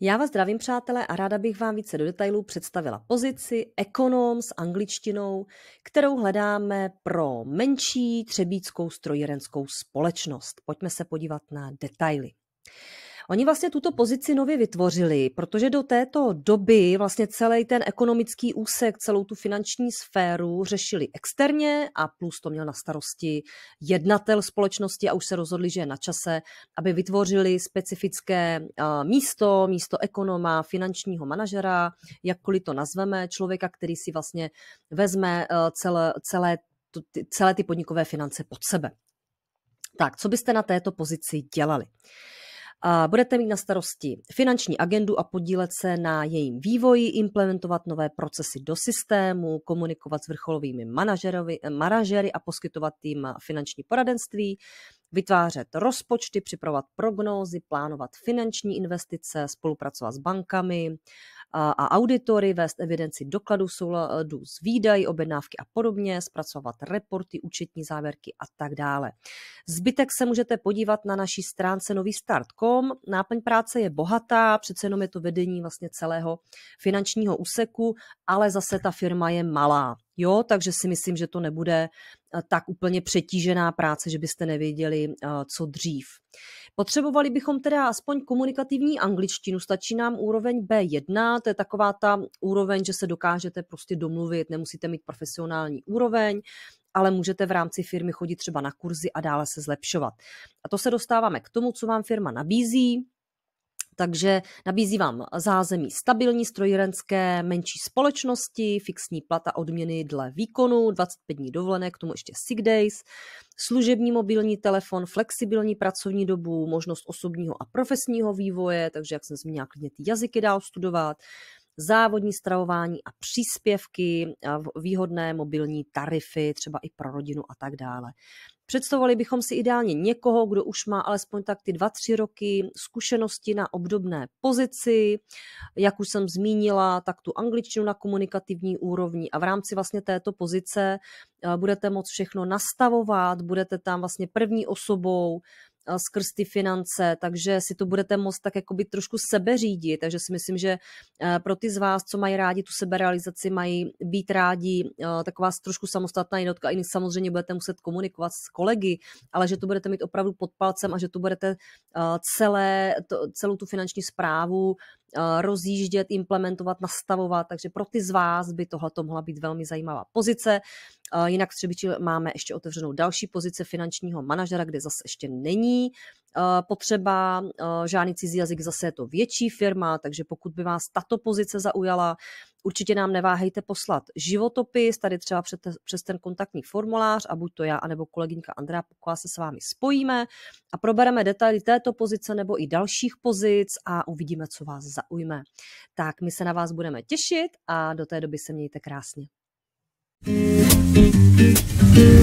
Já vás zdravím, přátelé, a ráda bych vám více do detailů představila pozici ekonom s angličtinou, kterou hledáme pro menší třebíckou strojírenskou společnost. Pojďme se podívat na detaily. Oni vlastně tuto pozici nově vytvořili, protože do této doby vlastně celý ten ekonomický úsek, celou tu finanční sféru řešili externě a plus to měl na starosti jednatel společnosti a už se rozhodli, že je na čase, aby vytvořili specifické místo, místo ekonoma, finančního manažera, jakkoliv to nazveme, člověka, který si vlastně vezme e, celé, celé, celé ty podnikové finance pod sebe. Tak, co byste na této pozici dělali? A budete mít na starosti finanční agendu a podílet se na jejím vývoji, implementovat nové procesy do systému, komunikovat s vrcholovými manažery a poskytovat jim finanční poradenství, vytvářet rozpočty, připravovat prognózy, plánovat finanční investice, spolupracovat s bankami a auditory, vést evidenci dokladů souladu s výdají, objednávky a podobně, zpracovat reporty, účetní závěrky a tak dále. Zbytek se můžete podívat na naší stránce novýstart.com. Náplň práce je bohatá, přece jenom je to vedení vlastně celého finančního úseku, ale zase ta firma je malá. Jo, takže si myslím, že to nebude eh, tak úplně přetížená práce, že byste nevěděli, eh, co dřív. Potřebovali bychom teda aspoň komunikativní angličtinu, stačí nám úroveň B1, to je taková ta úroveň, že se dokážete prostě domluvit, nemusíte mít profesionální úroveň, ale můžete v rámci firmy chodit třeba na kurzy a dále se zlepšovat. A to se dostáváme k tomu, co vám firma nabízí, takže nabízí vám zázemí stabilní strojírenské, menší společnosti, fixní plata odměny dle výkonu, 25 dní dovolené, k tomu ještě sick days, služební mobilní telefon, flexibilní pracovní dobu, možnost osobního a profesního vývoje, takže jak jsem zmínila, klidně ty jazyky dál studovat, závodní stravování a příspěvky, výhodné mobilní tarify, třeba i pro rodinu a tak dále. Představovali bychom si ideálně někoho, kdo už má alespoň tak ty dva, tři roky zkušenosti na obdobné pozici, jak už jsem zmínila, tak tu angličtinu na komunikativní úrovni a v rámci vlastně této pozice budete moc všechno nastavovat, budete tam vlastně první osobou, skrz ty finance, takže si to budete moct tak jakoby trošku sebeřídit, takže si myslím, že eh, pro ty z vás, co mají rádi tu seberealizaci, mají být rádi eh, taková trošku samostatná jednotka, i samozřejmě budete muset komunikovat s kolegy, ale že to budete mít opravdu pod palcem a že to budete eh, celé, to, celou tu finanční zprávu Eh, rozjíždět, implementovat, nastavovat, takže pro ty z vás by tohle mohla být velmi zajímavá pozice. Eh, jinak v Třebiči máme ještě otevřenou další pozici finančního manažera, kde zase ještě není Eh, potřeba, eh, žádný cizí jazyk zase je to větší firma, takže pokud by vás tato pozice zaujala, určitě nám neváhejte poslat životopis, tady třeba přes ten kontaktní formulář a buď to já, anebo kolegyňka Andrea Poková se s vámi spojíme a probereme detaily této pozice nebo i dalších pozic a uvidíme, co vás zaujme. Tak my se na vás budeme těšit a do té doby se mějte krásně. thank you